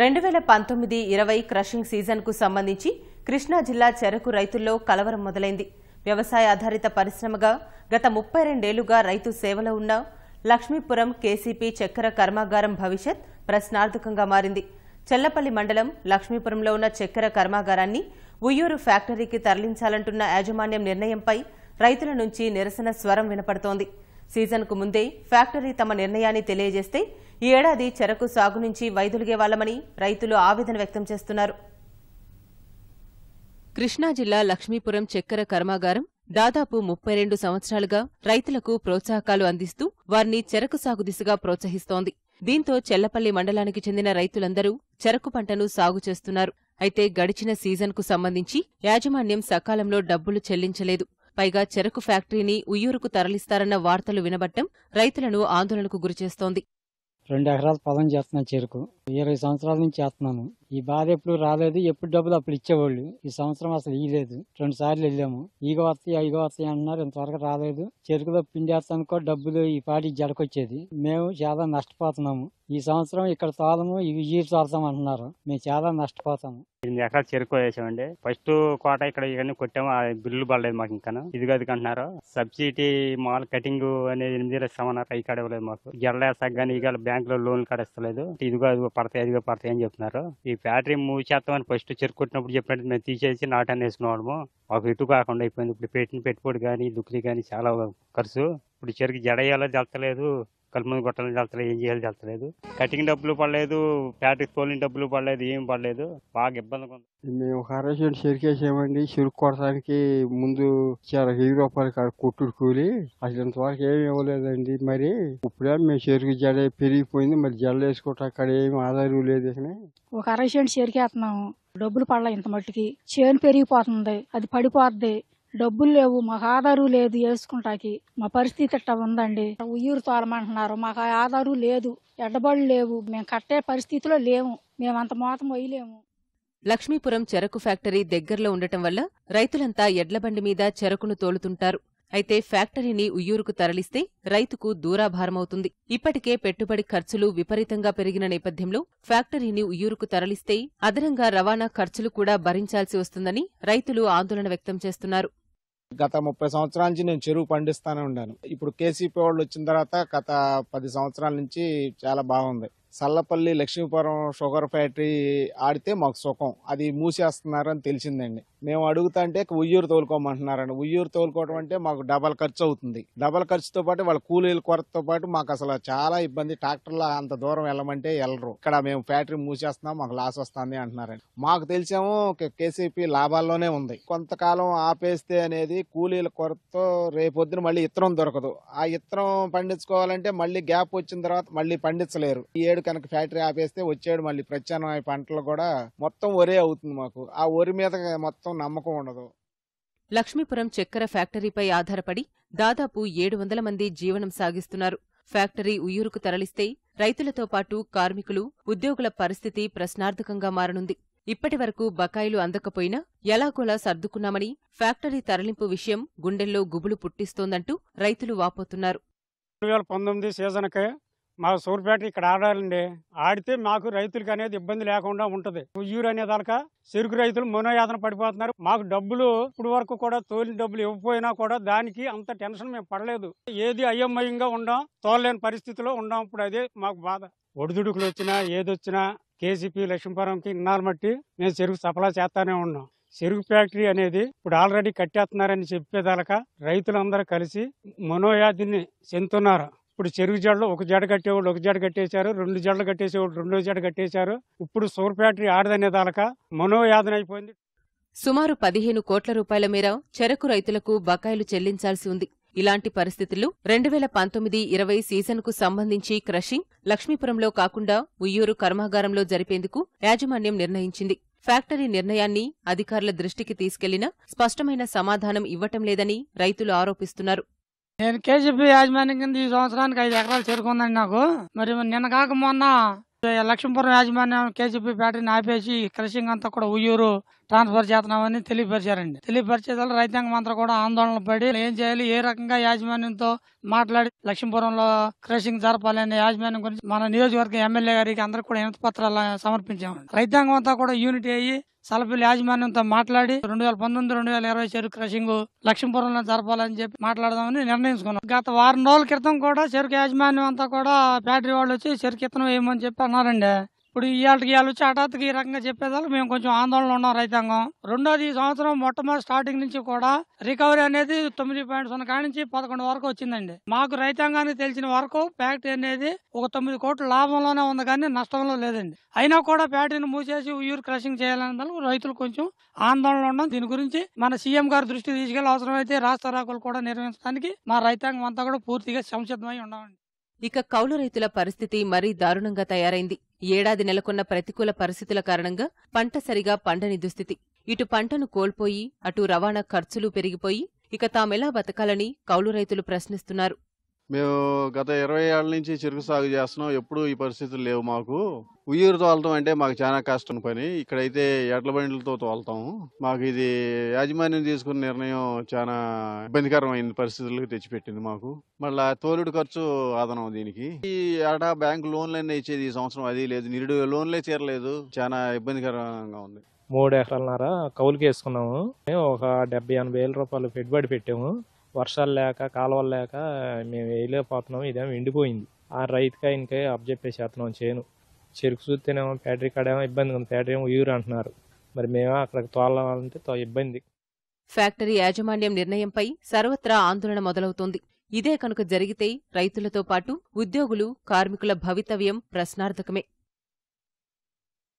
రెండు వేల పంతొమ్మిది ఇరవై క్రషింగ్ సీజన్కు సంబంధించి కృష్ణా జిల్లా చెరకు రైతుల్లో కలవరం మొదలైంది వ్యవసాయ ఆధారిత పరిశ్రమగా గత ముప్పై రెండేళ్లుగా రైతు సేవలో ఉన్న లక్ష్మీపురం కేసీపీ చక్కెర కర్మాగారం భవిష్యత్ ప్రశ్నార్థకంగా మారింది చెల్లపల్లి మండలం లక్ష్మీపురంలో ఉన్న చక్కెర కర్మాగారాన్ని ఉయ్యూరు ఫ్యాక్టరీకి తరలించాలంటున్న యాజమాన్యం నిర్ణయంపై రైతుల నుంచి నిరసన స్వరం వినపడుతోంది సీజన్కు ముందే ఫ్యాక్టరీ తమ నిర్ణయాన్ని తెలియజేస్తే ఈ ఏడాది చెరకు సాగు నుంచి వైదొలిగే వాళ్లమని రైతులు ఆవేదన వ్యక్తం చేస్తున్నారు కృష్ణా జిల్లా లక్ష్మీపురం చక్కెర కర్మాగారం దాదాపు ముప్పై రెండు సంవత్సరాలుగా రైతులకు ప్రోత్సాహకాలు అందిస్తూ వారిని చెరకు సాగు దిశగా ప్రోత్సహిస్తోంది దీంతో చెల్లపల్లి మండలానికి చెందిన రైతులందరూ చెరకు పంటను సాగు చేస్తున్నారు అయితే గడిచిన సీజన్కు సంబంధించి యాజమాన్యం సకాలంలో డబ్బులు చెల్లించలేదు పైగా చెరకు ఫ్యాక్టరీని ఉయ్యూరుకు తరలిస్తారన్న వార్తలు వినబట్టం రైతులను ఆందోళనకు గురిచేస్తోంది రెండు ఎకరాలు పొలం చేస్తున్నాను చెరుకు ఇరవై సంవత్సరాల నుంచి చేస్తున్నాను ఈ బాధ ఎప్పుడు రాలేదు ఎప్పుడు డబ్బులు అప్పుడు ఇచ్చేవాళ్ళు ఈ సంవత్సరం అసలు ఇయ్యలేదు రెండు సార్లు వెళ్ళాము ఈగ వస్తాయి ఐగ వస్తాయి అంటున్నారు ఇంతవరకు రాలేదు చెరుకులో పిండేస్తాను కూడా డబ్బులు ఈ పాటి జడకొచ్చేది మేము చాలా నష్టపోతున్నాము ఈ సంవత్సరం ఇక్కడ తోలము ఇవి ఈ తాళతాం అంటున్నారు మేము చాలా నష్టపోతాము ఎనిమిది ఎకరాలు చెరుకు వేసామండి ఫస్ట్ కోట ఇక్కడ ఇవన్నీ కొట్టాము బిల్లు పడలేదు మాకు ఇంకా ఇదిగో కాదు అంటున్నారు సబ్సిడీ మాల్ కటింగ్ అనేది ఎనిమిది లక్షలు ఇక్కడ ఇవ్వలేదు మాకు జల్లేస్తాం కానీ ఇవాళ బ్యాంక్ బ్యాంకులో లోన్లు కడస్తలేదు ఇదిగో అదిగో పడతాయి అదిగో పడతాయి అని చెప్తున్నారు ఈ బ్యాటరీ మూవ్ చేస్తామని ఫస్ట్ కొట్టినప్పుడు చెప్పినట్టు మేము తీసేసి నాటాన్ని వేసుకున్నాము మాకు ఇటు కాకుండా అయిపోయింది ఇప్పుడు పెట్టిన పెట్టుబడి కానీ దుక్కులు కానీ చాలా ఖర్చు ఇప్పుడు చెరుకు జడ ఎలా తెలతలేదు ముందు గొట్టలు చల్లలేదు ఏం చేయాలి చల్లలేదు కటింగ్ డబ్బులు పడలేదు ప్యాటికి తోలిన డబ్బులు పడలేదు ఏం పడలేదు బాగా ఇబ్బందిగా ఉంది మేము కరెంట్ చెరికేసామండి చెరుకు కొడటానికి ముందు చాలా వెయ్యి రూపాయలు కొట్టుడు కూలి అసలు ఇంతవరకు ఏమి ఇవ్వలేదండి మరి ఇప్పుడే మేము చెరుకు జడ పెరిగిపోయింది మరి జడలు వేసుకుంటా అక్కడ ఏమి ఆధారం లేదు ఒక అరవై సెంట్ చెరికేస్తున్నాము డబ్బులు పడలే ఇంత మట్టికి చేను పెరిగిపోతుంది అది పడిపోద్ది డబ్బులు లేవు మాకు ఆధారు లేదు వేసుకుంటాకి మా పరిస్థితి ఎట్టా ఉందండి ఉయ్యూరు తోలమంటున్నారు మాకు ఆధారు లేదు ఎడబడులు లేవు మేము కట్టే పరిస్థితిలో లేము మేము అంత మోతం పోయలేము లక్ష్మీపురం చెరకు ఫ్యాక్టరీ దగ్గరలో ఉండటం వల్ల రైతులంతా ఎడ్లబండి మీద చెరకును తోలుతుంటారు అయితే ఫ్యాక్టరీని ఉయ్యూరుకు తరలిస్తే రైతుకు దూరాభారమవుతుంది ఇప్పటికే పెట్టుబడి ఖర్చులు విపరీతంగా పెరిగిన నేపథ్యంలో ఫ్యాక్టరీని ఉయ్యూరుకు తరలిస్తే అదనంగా రవాణా ఖర్చులు కూడా భరించాల్సి వస్తుందని రైతులు ఆందోళన వ్యక్తం చేస్తున్నారు గత ముప్పై సంవత్సరాల నుంచి నేను చెరువు పండిస్తానే ఉన్నాను ఇప్పుడు కేసీపీ వాళ్ళు వచ్చిన తర్వాత గత పది సంవత్సరాల నుంచి చాలా బాగుంది సల్లపల్లి లక్ష్మీపురం షుగర్ ఫ్యాక్టరీ ఆడితే మాకు సుఖం అది మూసేస్తున్నారని తెలిసిందండి మేము అడుగుతా అంటే ఉయ్యూరు తోలుకోమంటున్నారండి ఉయ్యూరు తోలుకోవడం అంటే మాకు డబల్ ఖర్చు అవుతుంది డబల్ ఖర్చుతో పాటు వాళ్ళ కూలీల కొరతతో పాటు మాకు అసలు చాలా ఇబ్బంది ట్రాక్టర్లో అంత దూరం వెళ్ళమంటే వెళ్ళరు ఇక్కడ మేము ఫ్యాక్టరీ మూసేస్తున్నాం మాకు లాస్ వస్తుంది అంటున్నారండి మాకు తెలిసాము కేసీపీ లాభాల్లోనే ఉంది కొంతకాలం ఆపేస్తే అనేది కూలీల కొరతతో రేపొద్దున మళ్ళీ ఇత్తనం దొరకదు ఆ ఇత్తనం పండించుకోవాలంటే మళ్ళీ గ్యాప్ వచ్చిన తర్వాత మళ్ళీ పండించలేరు ఈ వచ్చాడు కనుక ఫ్యాక్టరీ ఆపేస్తే వచ్చాడు మళ్ళీ ప్రత్యామ్నాయ పంటలు కూడా మొత్తం ఒరే అవుతుంది మాకు ఆ ఒరి మీద మొత్తం నమ్మకం ఉండదు లక్ష్మీపురం చక్కెర ఫ్యాక్టరీపై ఆధారపడి దాదాపు ఏడు వందల మంది జీవనం సాగిస్తున్నారు ఫ్యాక్టరీ ఉయ్యూరుకు తరలిస్తే రైతులతో పాటు కార్మికులు ఉద్యోగుల పరిస్థితి ప్రశ్నార్థకంగా మారనుంది ఇప్పటి వరకు బకాయిలు అందకపోయినా ఎలాగోలా సర్దుకున్నామని ఫ్యాక్టరీ తరలింపు విషయం గుండెల్లో గుబులు పుట్టిస్తోందంటూ రైతులు వాపోతున్నారు రెండు వేల పంతొమ్మిది సీజన్కే మా సూర్పేట ఇక్కడ ఆడాలండి ఆడితే మాకు రైతులకు అనేది ఇబ్బంది లేకుండా ఉంటుంది ఉయ్యూరు అనే దాకా చెరుకు రైతులు మనోయాతన పడిపోతున్నారు మాకు డబ్బులు ఇప్పుడు వరకు కూడా తోలిన డబ్బులు ఇవ్వకపోయినా కూడా దానికి అంత టెన్షన్ మేము పడలేదు ఏది అయోమయంగా ఉండం తోలలేని పరిస్థితిలో ఉండం ఇప్పుడు అదే మాకు బాధ ఒడిదుడుకులు వచ్చినా ఏదొచ్చినా కేసీపీ లక్ష్మీపురంకి ఇన్నాళ్ళు మట్టి మేము చెరుకు సఫలా చేస్తానే ఉన్నాం చెరుకు ఫ్యాక్టరీ అనేది ఇప్పుడు ఆల్రెడీ కట్టేస్తున్నారని చెప్పేదాకా రైతులందరూ కలిసి మనోయాధిని చెందుతున్నారు ఇప్పుడు చెరుగు జడలు ఒక జడ కట్టేవాళ్ళు ఒక జడ కట్టేశారు రెండు జడలు కట్టేసేవాళ్ళు రెండో జడ కట్టేశారు ఇప్పుడు సోర్ ఫ్యాక్టరీ ఆడదనే దాలక మనోయాదన అయిపోయింది సుమారు పదిహేను కోట్ల రూపాయల మేర చెరకు రైతులకు బకాయిలు చెల్లించాల్సి ఉంది ఇలాంటి పరిస్థితులు రెండు వేల పంతొమ్మిది ఇరవై సీజన్కు సంబంధించి క్రషింగ్ లక్ష్మీపురంలో కాకుండా ఉయ్యూరు కర్మాగారంలో జరిపేందుకు యాజమాన్యం నిర్ణయించింది ఫ్యాక్టరీ నిర్ణయాన్ని అధికారుల దృష్టికి తీసుకెళ్లినా స్పష్టమైన సమాధానం ఇవ్వటం లేదని రైతులు ఆరోపిస్తున్నారు నేను కేజీపీ యాజమాన్యం కింద ఈ సంవత్సరానికి ఐదు ఎకరాలు చేరుకుందండి నాకు మరి నిన్న కాక మొన్న లక్ష్మీపురం యాజమాన్యం కేజీపీ ఫ్యాక్టరీని ఆపేసి క్రషింగ్ అంతా కూడా ఉయ్యూరు ట్రాన్స్ఫర్ చేస్తున్నామని తెలియపరిచారండి తెలియపరిచేదాలు రైతాంగం అంతా కూడా ఆందోళన పడి ఏం చేయాలి ఏ రకంగా యాజమాన్యంతో మాట్లాడి లక్ష్మీపురంలో క్రషింగ్ జరపాలని యాజమాన్యం గురించి మన నియోజకవర్గం ఎమ్మెల్యే గారికి అందరికి కూడా వినతి పత్రాలు సమర్పించామండి రైతాంగం అంతా కూడా యూనిట్ అయ్యి సలపల్లి యాజమాన్యంతో మాట్లాడి రెండు వేల పంతొమ్మిది రెండు వేల ఇరవై చెరుకు క్రషింగ్ లక్ష్మీపురంలో జరపాలని చెప్పి మాట్లాడదామని నిర్ణయించుకున్నాం గత వారం రోజుల క్రితం కూడా చెరుకు యాజమాన్యం అంతా కూడా ఫ్యాక్టరీ వాళ్ళు వచ్చి చెరుకు ఇతనం వేయమని చెప్పి అన్నారండి ఇప్పుడు ఇవాళకి ఇవాళ వచ్చి హఠాత్తుగా ఈ రకంగా చెప్పేదాళ్ళు మేము కొంచెం ఆందోళన ఉన్నాం రైతాంగం రెండోది ఈ సంవత్సరం మొట్టమొదటి స్టార్టింగ్ నుంచి కూడా రికవరీ అనేది తొమ్మిది పాయింట్ సున్నా నుంచి పదకొండు వరకు వచ్చిందండి మాకు రైతాంగానికి తెలిసిన వరకు ఫ్యాక్టరీ అనేది ఒక తొమ్మిది కోట్ల లాభంలోనే ఉంది కానీ నష్టంలో లేదండి అయినా కూడా ఫ్యాక్టరీని మూసేసి ఉయ్యూరు క్రషింగ్ చేయాలని రైతులు కొంచెం ఆందోళన ఉన్నాం దీని గురించి మన సీఎం గారు దృష్టి తీసుకెళ్లి అవసరమైతే రాష్ట్ర రాకులు కూడా నిర్వహించడానికి మా రైతాంగం అంతా కూడా పూర్తిగా సంసిద్ధమై ఉన్నామండి ఇక కౌలు రైతుల పరిస్థితి మరీ దారుణంగా తయారైంది ఏడాది నెలకొన్న ప్రతికూల పరిస్థితుల కారణంగా పంట సరిగా పండని దుస్థితి ఇటు పంటను కోల్పోయి అటు రవాణా ఖర్చులు పెరిగిపోయి ఇక తామెలా బతకాలని కౌలు రైతులు ప్రశ్నిస్తున్నారు మేము గత ఇరవై ఏళ్ళ నుంచి చెరుకు సాగు చేస్తున్నాం ఎప్పుడు ఈ పరిస్థితులు లేవు మాకు ఉయ్యూరు తోలటం అంటే మాకు చాలా కష్టం పని ఇక్కడైతే ఎడ్ల బండ్లతో తోలుతాము మాకు ఇది యాజమాన్యం తీసుకున్న నిర్ణయం చాలా ఇబ్బందికరమైన పరిస్థితులకు తెచ్చిపెట్టింది మాకు మళ్ళా తోలుడు ఖర్చు ఆదనం దీనికి ఈ ఏటా బ్యాంకు లోన్లన్నీ ఇచ్చేది ఈ సంవత్సరం అది లేదు నిరుడు లోన్లే చేరలేదు చాలా ఇబ్బందికరంగా ఉంది మూడు ఎకరాలన్నారా కౌలుకి వేసుకున్నాము ఒక డెబ్బై ఎనభై వేల రూపాయలు పెట్టుబడి పెట్టాము వర్షాలు లేక కాలువలు లేక మేము వేయలేకపోతున్నాం ఇదేమో ఎండిపోయింది ఆ రైతుకి అబ్జెక్ట్ చేసేస్తున్నాం చేను చెరుకు చూస్తేనేమో ఫ్యాక్టరీ కాడేమో ఇబ్బంది ఉంది ఫ్యాక్టరీ ఏమో ఊరు అంటున్నారు మరి మేము అక్కడికి తోలాలంటే ఇబ్బంది ఫ్యాక్టరీ యాజమాన్యం నిర్ణయంపై సర్వత్రా ఆందోళన మొదలవుతోంది ఇదే కనుక జరిగితే రైతులతో పాటు ఉద్యోగులు కార్మికుల భవితవ్యం ప్రశ్నార్థకమే